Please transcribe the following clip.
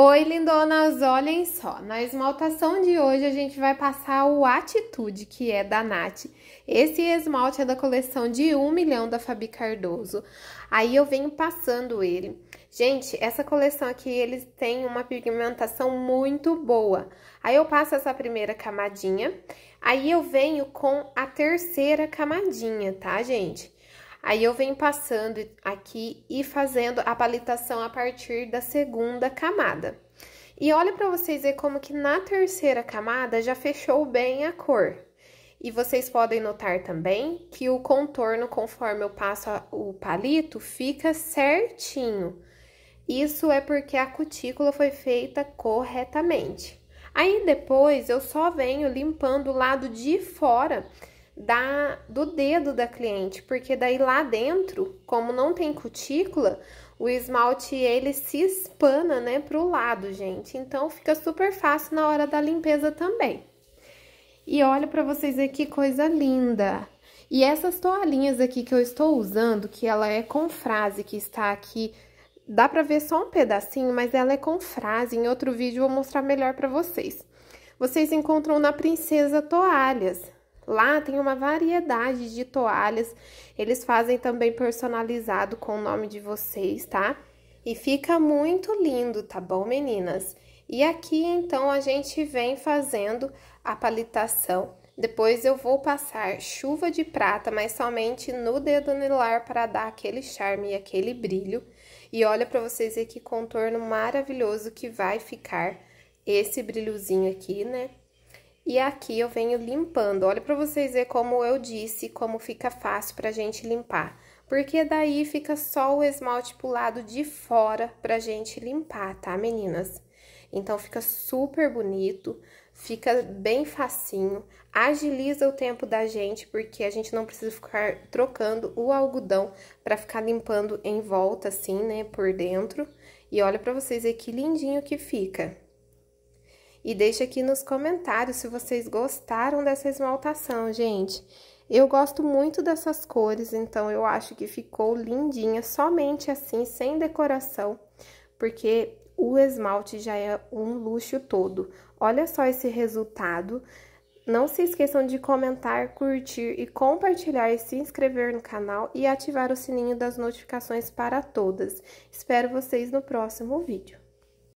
Oi, lindonas! Olhem só, na esmaltação de hoje a gente vai passar o Atitude, que é da Nath. Esse esmalte é da coleção de 1 milhão da Fabi Cardoso. Aí eu venho passando ele. Gente, essa coleção aqui, eles têm uma pigmentação muito boa. Aí eu passo essa primeira camadinha, aí eu venho com a terceira camadinha, tá, gente? Aí eu venho passando aqui e fazendo a palitação a partir da segunda camada. E olha para vocês ver como que na terceira camada já fechou bem a cor. E vocês podem notar também que o contorno, conforme eu passo o palito, fica certinho. Isso é porque a cutícula foi feita corretamente. Aí depois eu só venho limpando o lado de fora da, do dedo da cliente, porque daí lá dentro, como não tem cutícula, o esmalte ele se espana, né, pro lado, gente. Então fica super fácil na hora da limpeza também. E olha para vocês aqui, que coisa linda. E essas toalhinhas aqui que eu estou usando, que ela é com frase que está aqui, dá para ver só um pedacinho, mas ela é com frase. Em outro vídeo eu vou mostrar melhor para vocês. Vocês encontram na Princesa Toalhas. Lá tem uma variedade de toalhas. Eles fazem também personalizado com o nome de vocês, tá? E fica muito lindo, tá bom, meninas? E aqui, então, a gente vem fazendo a palitação. Depois eu vou passar chuva de prata, mas somente no dedo anelar para dar aquele charme e aquele brilho. E olha para vocês ver que contorno maravilhoso que vai ficar esse brilhozinho aqui, né? E aqui eu venho limpando. Olha para vocês ver como eu disse, como fica fácil pra gente limpar. Porque daí fica só o esmalte pro lado de fora pra gente limpar, tá, meninas? Então, fica super bonito, fica bem facinho, agiliza o tempo da gente, porque a gente não precisa ficar trocando o algodão para ficar limpando em volta assim, né, por dentro. E olha para vocês aí que lindinho que fica. E deixe aqui nos comentários se vocês gostaram dessa esmaltação, gente. Eu gosto muito dessas cores, então eu acho que ficou lindinha somente assim, sem decoração, porque o esmalte já é um luxo todo. Olha só esse resultado. Não se esqueçam de comentar, curtir e compartilhar e se inscrever no canal e ativar o sininho das notificações para todas. Espero vocês no próximo vídeo.